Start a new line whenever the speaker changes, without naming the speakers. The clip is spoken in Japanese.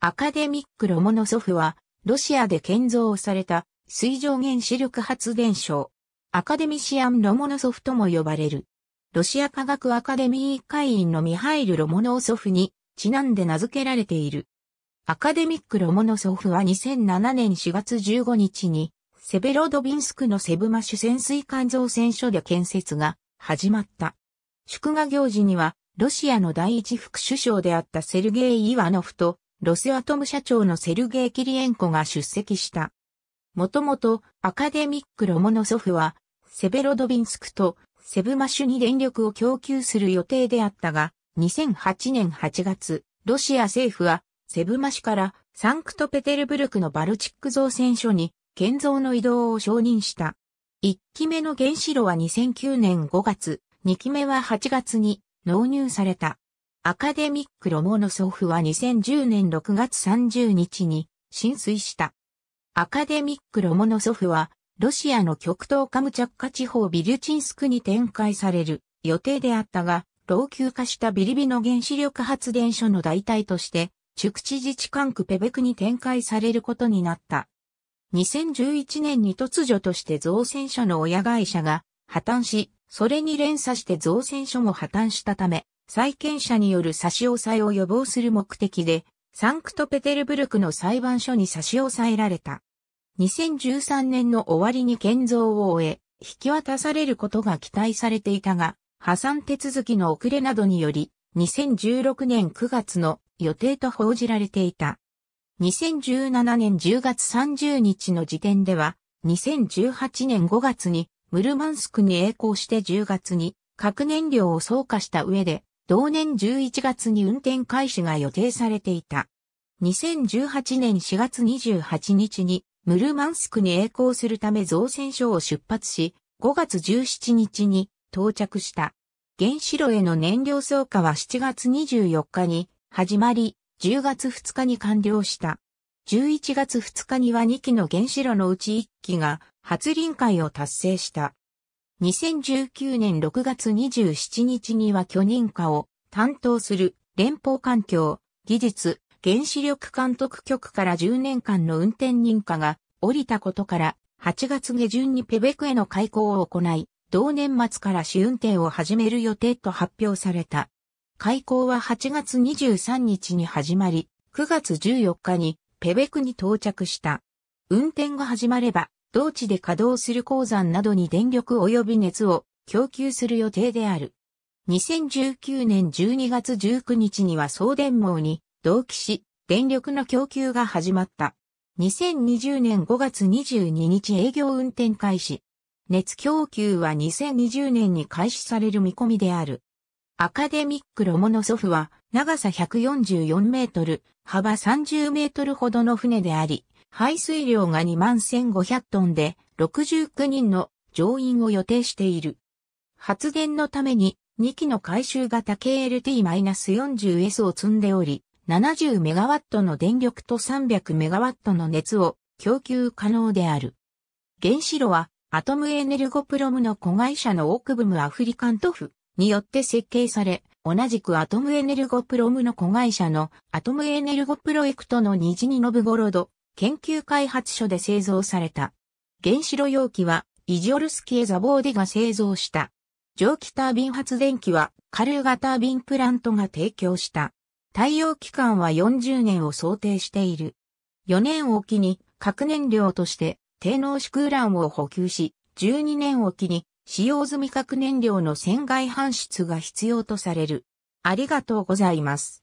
アカデミック・ロモノソフは、ロシアで建造された水上原子力発電所、アカデミシアン・ロモノソフとも呼ばれる。ロシア科学アカデミー会員のミハイル・ロモノソフにちなんで名付けられている。アカデミック・ロモノソフは2007年4月15日に、セベロドビンスクのセブマシュ潜水艦造船所で建設が始まった。祝賀行事には、ロシアの第一副首相であったセルゲイ・イワノフと、ロスアトム社長のセルゲイ・キリエンコが出席した。もともとアカデミック・ロモノソフは、セベロドビンスクとセブマシュに電力を供給する予定であったが、2008年8月、ロシア政府は、セブマシュからサンクトペテルブルクのバルチック造船所に建造の移動を承認した。1期目の原子炉は2009年5月、2期目は8月に納入された。アカデミック・ロモノソフは2010年6月30日に浸水した。アカデミック・ロモノソフは、ロシアの極東カムチャッカ地方ビリュチンスクに展開される予定であったが、老朽化したビリビの原子力発電所の代替として、宿地自治管区ペベクに展開されることになった。2011年に突如として造船所の親会社が破綻し、それに連鎖して造船所も破綻したため、債権者による差し押さえを予防する目的で、サンクトペテルブルクの裁判所に差し押さえられた。2013年の終わりに建造を終え、引き渡されることが期待されていたが、破産手続きの遅れなどにより、2016年9月の予定と報じられていた。2017年10月30日の時点では、2018年5月にムルマンスクに栄光して10月に核燃料を装化した上で同年11月に運転開始が予定されていた。2018年4月28日にムルマンスクに栄光するため造船所を出発し、5月17日に到着した。原子炉への燃料増加は7月24日に始まり、10月2日に完了した。11月2日には2機の原子炉のうち1機が初臨界を達成した。2019年6月27日には許認可を担当する連邦環境、技術、原子力監督局から10年間の運転認可が降りたことから8月下旬にペベクへの開港を行い、同年末から試運転を始める予定と発表された。開港は8月23日に始まり、9月14日にペベクに到着した。運転が始まれば、同地で稼働する鉱山などに電力及び熱を供給する予定である。2019年12月19日には送電網に同期し、電力の供給が始まった。2020年5月22日営業運転開始。熱供給は2020年に開始される見込みである。アカデミックロモノソフは長さ144メートル、幅30メートルほどの船であり、排水量が2万1500トンで、69人の乗員を予定している。発電のために、2機の回収型 KLT-40S を積んでおり、70メガワットの電力と300メガワットの熱を供給可能である。原子炉はアトムエネルゴプロムの子会社のオークブムアフリカントフによって設計され、同じくアトムエネルゴプロムの子会社のアトムエネルゴプロエクトのニジニノブゴロド研究開発所で製造された。原子炉容器は、イジオルスキエザボーデが製造した。蒸気タービン発電機は、カルーガタービンプラントが提供した。対応期間は40年を想定している。4年を機に、核燃料として、低濃縮ウランを補給し、12年を機に、使用済み核燃料の船外搬出が必要とされる。ありがとうございます。